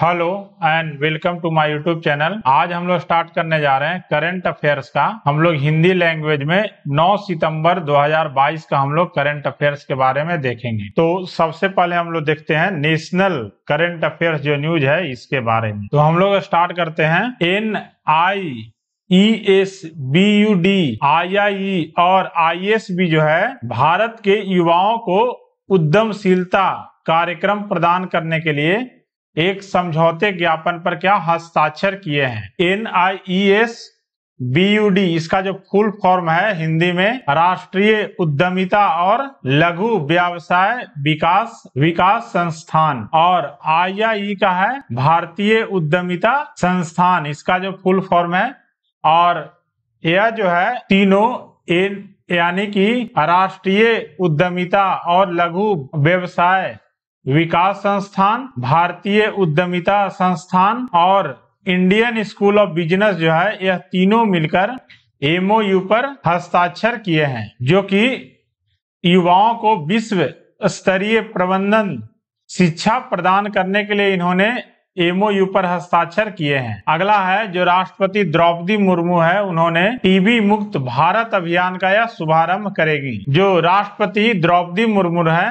hello and welcome to my YouTube channel आज हम लोग स्टार्ट करने जा रहे हैं करंट अफेयर्स का हम लोग हिंदी लैंग्वेज में 9 सितंबर 2022 का हम लोग करंट अफेयर्स के बारे में देखेंगे तो सबसे पहले हम लोग देखते हैं नेशनल करंट अफेयर्स जो न्यूज है इसके बारे में तो हम लोग स्टार्ट करते हैं N I E S B U D I I और आई एस बी जो है भारत के युवाओं को उद्यमशीलता कार्यक्रम प्रदान करने के लिए एक समझौते ज्ञापन पर क्या हस्ताक्षर किए हैं N I S B U D इसका जो फुल फॉर्म है हिंदी में राष्ट्रीय उद्यमिता और लघु व्यवसाय विकास विकास संस्थान और आई आई e का है भारतीय उद्यमिता संस्थान इसका जो फुल फॉर्म है और यह जो है तीनों एन यानी कि राष्ट्रीय उद्यमिता और लघु व्यवसाय विकास संस्थान भारतीय उद्यमिता संस्थान और इंडियन स्कूल ऑफ बिजनेस जो है यह तीनों मिलकर एमओयू पर हस्ताक्षर किए हैं जो कि युवाओं को विश्व स्तरीय प्रबंधन शिक्षा प्रदान करने के लिए इन्होंने एमओयू पर हस्ताक्षर किए हैं अगला है जो राष्ट्रपति द्रौपदी मुर्मू है उन्होंने टीबी मुक्त भारत अभियान का यह शुभारंभ करेगी जो राष्ट्रपति द्रौपदी मुर्मू है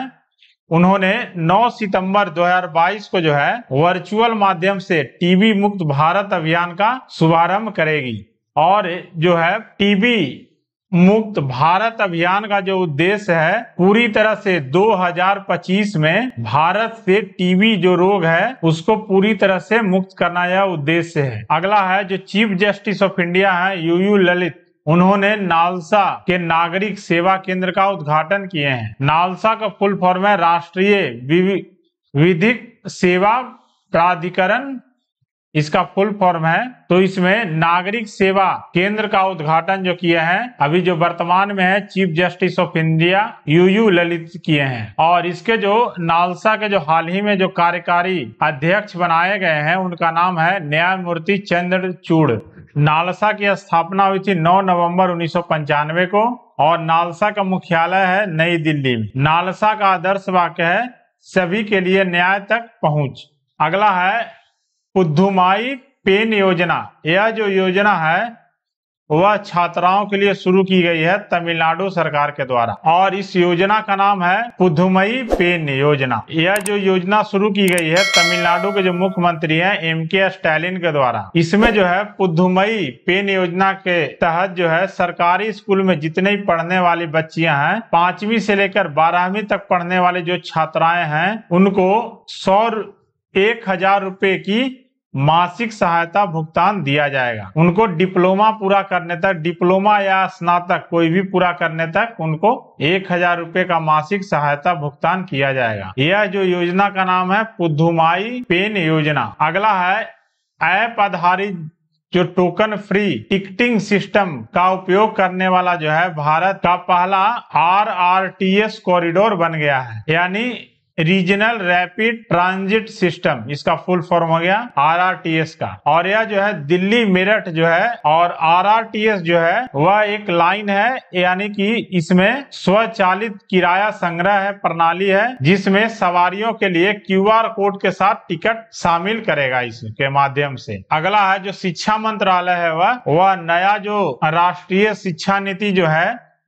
उन्होंने 9 सितंबर 2022 को जो है वर्चुअल माध्यम से टीबी मुक्त भारत अभियान का शुभारंभ करेगी और जो है टीबी मुक्त भारत अभियान का जो उद्देश्य है पूरी तरह से 2025 में भारत से टीबी जो रोग है उसको पूरी तरह से मुक्त करना यह उद्देश्य है अगला है जो चीफ जस्टिस ऑफ इंडिया है यूयू ललित उन्होंने नालसा के नागरिक सेवा केंद्र का उद्घाटन किए हैं नालसा का फुल फॉर्म है राष्ट्रीय विधिक सेवा प्राधिकरण इसका फुल फॉर्म है तो इसमें नागरिक सेवा केंद्र का उद्घाटन जो किया है अभी जो वर्तमान में है chief justice of India U U Lalit किए हैं और इसके जो नालसा के जो हाल ही में जो कार्यकारी अध्यक्ष बनाए गए हैं उनका नाम है न्यायमूर्ति चंद्रचूड़ नालसा की स्थापना हुई थी 9 नवंबर उन्नीस को और नालसा का मुख्यालय है नई दिल्ली नालसा का आदर्श वाक्य है सभी के लिए न्याय तक पहुंच अगला है पुद्धुमाई पेन योजना यह जो योजना है वह छात्राओं के लिए शुरू की गई है तमिलनाडु सरकार के द्वारा और इस योजना का नाम है पुधुमई पेन योजना यह जो योजना शुरू की गई है तमिलनाडु के जो मुख्यमंत्री हैं एम के स्टालिन के द्वारा इसमें जो है पुधुमई पेन योजना के तहत जो है सरकारी स्कूल में जितने भी पढ़ने वाली बच्चियां हैं पांचवी से लेकर बारहवीं तक पढ़ने वाले जो छात्राएं हैं उनको सौ एक हजार की मासिक सहायता भुगतान दिया जाएगा उनको डिप्लोमा पूरा करने तक डिप्लोमा या स्नातक कोई भी पूरा करने तक उनको एक हजार रूपए का मासिक सहायता भुगतान किया जाएगा यह जो योजना का नाम है पुधुमाई पेन योजना अगला है ऐप आधारित जो टोकन फ्री टिकटिंग सिस्टम का उपयोग करने वाला जो है भारत का पहला R R T S corridor बन गया है यानी रीजनल रैपिड ट्रांजिट सिस्टम इसका फुल फॉर्म हो गया आरआरटीएस का और यह जो है दिल्ली मेरठ जो है और आरआरटीएस जो है वह एक लाइन है यानी कि इसमें स्वचालित किराया संग्रह है प्रणाली है जिसमें सवारियों के लिए क्यूआर कोड के साथ टिकट शामिल करेगा इसके माध्यम से अगला है जो शिक्षा मंत्रालय है वह वह नया जो राष्ट्रीय शिक्षा नीति जो है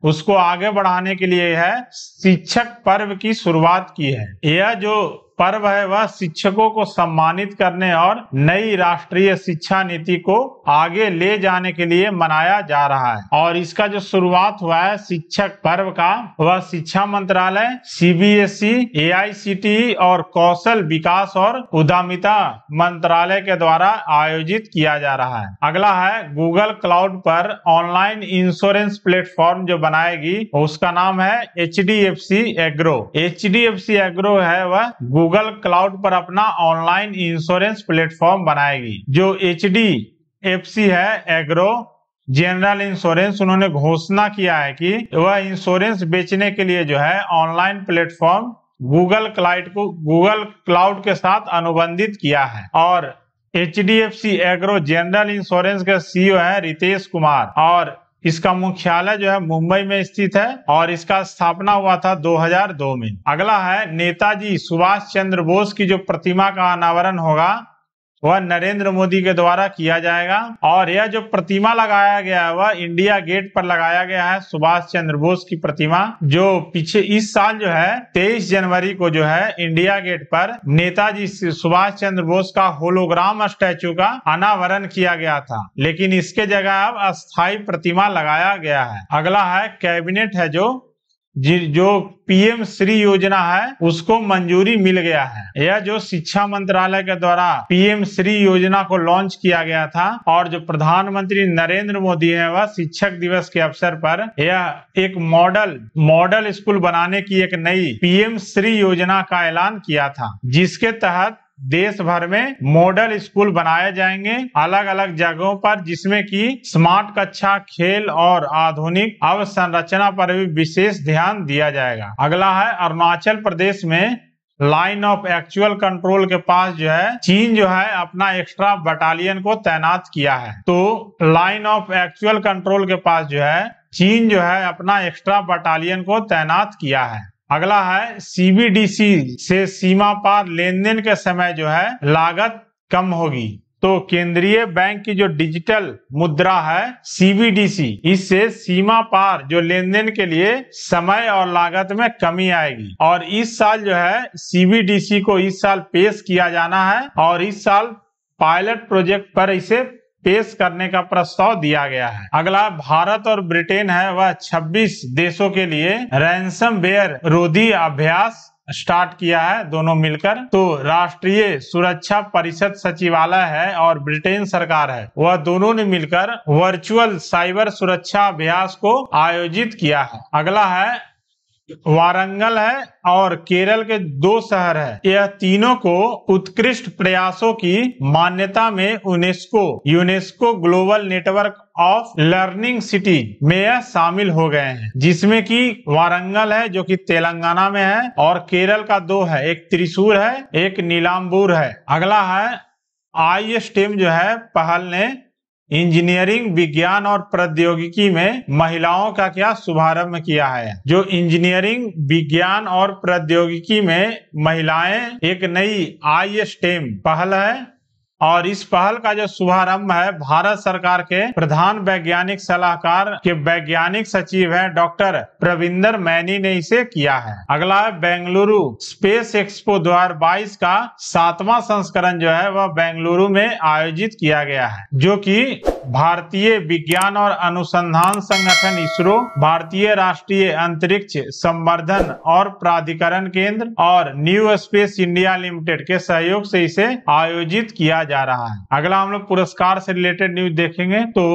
उसको आगे बढ़ाने के लिए है शिक्षक पर्व की शुरुआत की है यह जो पर्व है वह शिक्षकों को सम्मानित करने और नई राष्ट्रीय शिक्षा नीति को आगे ले जाने के लिए मनाया जा रहा है और इसका जो शुरुआत हुआ है शिक्षक पर्व का वह शिक्षा मंत्रालय सीबीएसई एआईसीटी e, e और कौशल विकास और उद्यमिता मंत्रालय के द्वारा आयोजित किया जा रहा है अगला है गूगल क्लाउड पर ऑनलाइन इंश्योरेंस प्लेटफॉर्म जो बनाएगी उसका नाम है H D agro H D agro है वह गूगल क्लाउड पर अपना ऑनलाइन इंश्योरेंस प्लेटफॉर्म बनाएगी जो एच डी एफ सी है एग्रो जनरल इंश्योरेंस उन्होंने घोषणा किया है कि वह इंश्योरेंस बेचने के लिए जो है ऑनलाइन प्लेटफॉर्म गूगल क्लाइड को गूगल क्लाउड के साथ अनुबंधित किया है और H D F C agro general insurance के सीईओ है रितेश कुमार और इसका मुख्यालय जो है मुंबई में स्थित है और इसका स्थापना हुआ था 2002 में अगला है नेताजी सुभाष चंद्र बोस की जो प्रतिमा का अनावरण होगा वह नरेंद्र मोदी के द्वारा किया जाएगा और यह जो प्रतिमा लगाया गया है वह इंडिया गेट पर लगाया गया है सुभाष चंद्र बोस की प्रतिमा जो पीछे इस साल जो है तेईस जनवरी को जो है इंडिया गेट पर नेताजी सुभाष चंद्र बोस का होलोग्राम स्टैचू का अनावरण किया गया था लेकिन इसके जगह अब अस्थायी प्रतिमा लगाया गया है अगला है कैबिनेट है जो जो पीएम श्री योजना है उसको मंजूरी मिल गया है यह जो शिक्षा मंत्रालय के द्वारा पीएम श्री योजना को लॉन्च किया गया था और जो प्रधानमंत्री नरेंद्र मोदी है वह शिक्षक दिवस के अवसर पर यह एक मॉडल मॉडल स्कूल बनाने की एक नई पीएम श्री योजना का ऐलान किया था जिसके तहत देश भर में मॉडल स्कूल बनाए जाएंगे अलग अलग जगहों पर जिसमें कि स्मार्ट कक्षा खेल और आधुनिक अवसंरचना पर भी विशेष ध्यान दिया जाएगा अगला है अरुणाचल प्रदेश में लाइन ऑफ एक्चुअल कंट्रोल के पास जो है चीन जो है अपना एक्स्ट्रा बटालियन को तैनात किया है तो लाइन ऑफ एक्चुअल कंट्रोल के पास जो है चीन जो है अपना एक्स्ट्रा बटालियन को तैनात किया है अगला है सीबीडीसी से सीमा पार लेन देन के समय जो है लागत कम होगी तो केंद्रीय बैंक की जो डिजिटल मुद्रा है सीबीडीसी इससे सीमा पार जो लेन देन के लिए समय और लागत में कमी आएगी और इस साल जो है सीबीडीसी को इस साल पेश किया जाना है और इस साल पायलट प्रोजेक्ट पर इसे पेश करने का प्रस्ताव दिया गया है अगला भारत और ब्रिटेन है वह 26 देशों के लिए रैंसम वेयर रोधी अभ्यास स्टार्ट किया है दोनों मिलकर तो राष्ट्रीय सुरक्षा परिषद सचिवालय है और ब्रिटेन सरकार है वह दोनों ने मिलकर वर्चुअल साइबर सुरक्षा अभ्यास को आयोजित किया है अगला है वारंगल है और केरल के दो शहर है यह तीनों को उत्कृष्ट प्रयासों की मान्यता में UNESCO UNESCO global network of learning city में यह शामिल हो गए हैं जिसमें कि वारंगल है जो कि तेलंगाना में है और केरल का दो है एक त्रिशूर है एक नीलाम्बूर है अगला है आई स्टेम जो है पहल ने इंजीनियरिंग विज्ञान और प्रौद्योगिकी में महिलाओं का क्या शुभारंभ किया है जो इंजीनियरिंग विज्ञान और प्रौद्योगिकी में महिलाएं एक नई आई स्टेम पहल है और इस पहल का जो शुभारंभ है भारत सरकार के प्रधान वैज्ञानिक सलाहकार के वैज्ञानिक सचिव हैं डॉक्टर प्रविंदर मैनी ने इसे किया है अगला है बेंगलुरु स्पेस एक्सपो 2022 का सातवां संस्करण जो है वह बेंगलुरु में आयोजित किया गया है जो कि भारतीय विज्ञान और अनुसंधान संगठन इसरो भारतीय राष्ट्रीय अंतरिक्ष संवर्धन और प्राधिकरण केंद्र और न्यू स्पेस इंडिया लिमिटेड के सहयोग से इसे आयोजित किया जा जा रहा है अगला हम लोग पुरस्कार से रिलेटेड न्यूज देखेंगे तो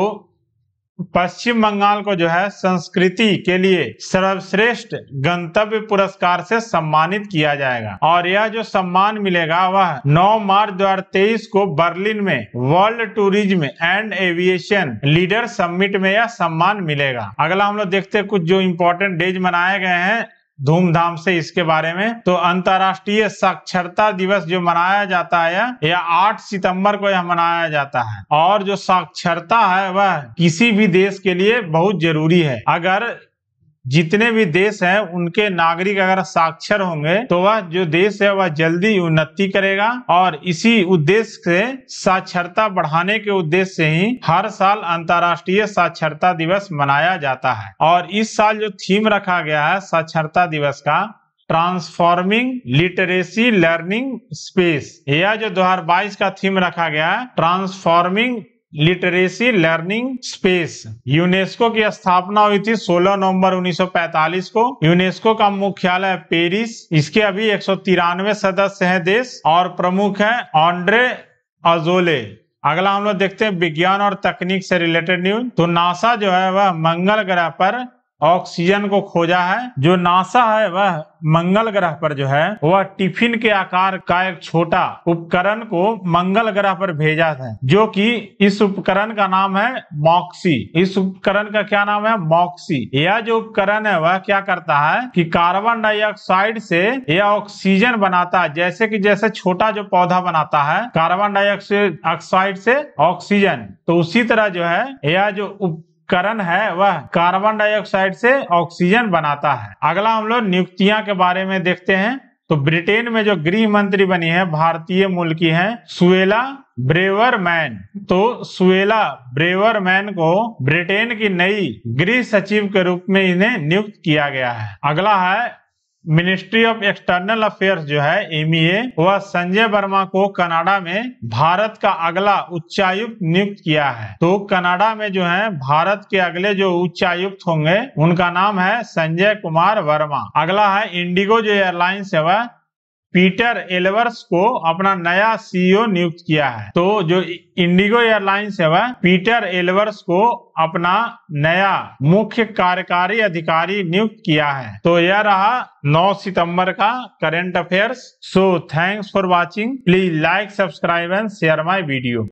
पश्चिम बंगाल को जो है संस्कृति के लिए सर्वश्रेष्ठ गंतव्य पुरस्कार से सम्मानित किया जाएगा और यह जो सम्मान मिलेगा वह 9 मार्च दो को बर्लिन में world tourism and aviation leader summit में यह सम्मान मिलेगा अगला हम लोग देखते हैं कुछ जो इम्पोर्टेंट डेज मनाए गए हैं धूमधाम से इसके बारे में तो अंतर्राष्ट्रीय साक्षरता दिवस जो मनाया जाता है यह 8 सितंबर को यह मनाया जाता है और जो साक्षरता है वह किसी भी देश के लिए बहुत जरूरी है अगर जितने भी देश हैं उनके नागरिक अगर साक्षर होंगे तो वह जो देश है वह जल्दी उन्नति करेगा और इसी उद्देश्य से साक्षरता बढ़ाने के उद्देश्य से ही हर साल अंतर्राष्ट्रीय साक्षरता दिवस मनाया जाता है और इस साल जो थीम रखा गया है साक्षरता दिवस का ट्रांसफॉर्मिंग लिटरेसी लर्निंग स्पेस यह जो 2022 का थीम रखा गया है transforming literacy learning space UNESCO की स्थापना हुई थी 16 नवंबर 1945 को यूनेस्को का मुख्यालय पेरिस इसके अभी एक सदस्य हैं देश और प्रमुख हैं ऑन्ड्रे अजोले अगला हम लोग देखते हैं विज्ञान और तकनीक से रिलेटेड न्यूज तो नासा जो है वह मंगल ग्रह पर ऑक्सीजन को खोजा है जो नासा है वह मंगल ग्रह पर जो है वह टिफिन के आकार का एक छोटा उपकरण को मंगल ग्रह पर भेजा था जो कि इस उपकरण का नाम है मॉक्सी इस उपकरण का क्या नाम है मॉक्सी यह जो उपकरण है वह क्या करता है कि कार्बन डाइऑक्साइड से यह ऑक्सीजन बनाता है जैसे कि जैसे छोटा जो पौधा बनाता है कार्बन डाइऑक्साइड से ऑक्सीजन तो उसी तरह जो है यह जो उप करण है वह कार्बन डाइऑक्साइड से ऑक्सीजन बनाता है अगला हम लोग नियुक्तियां के बारे में देखते हैं तो ब्रिटेन में जो गृह मंत्री बनी है भारतीय मूल की है सुएला ब्रेवरमैन तो सुएला ब्रेवरमैन को ब्रिटेन की नई गृह सचिव के रूप में इन्हें नियुक्त किया गया है अगला है मिनिस्ट्री ऑफ एक्सटर्नल अफेयर्स जो है एम e वह संजय वर्मा को कनाडा में भारत का अगला उच्चायुक्त नियुक्त किया है तो कनाडा में जो है भारत के अगले जो उच्चायुक्त होंगे उनका नाम है संजय कुमार वर्मा अगला है इंडिगो जो एयरलाइंस है वह पीटर एलवर्स को अपना नया सीईओ e नियुक्त किया है तो जो इंडिगो एयरलाइंस है वह पीटर एलवर्स को अपना नया मुख्य कार्यकारी अधिकारी नियुक्त किया है तो यह रहा 9 सितंबर का current affairs so thanks for watching please like subscribe and share my video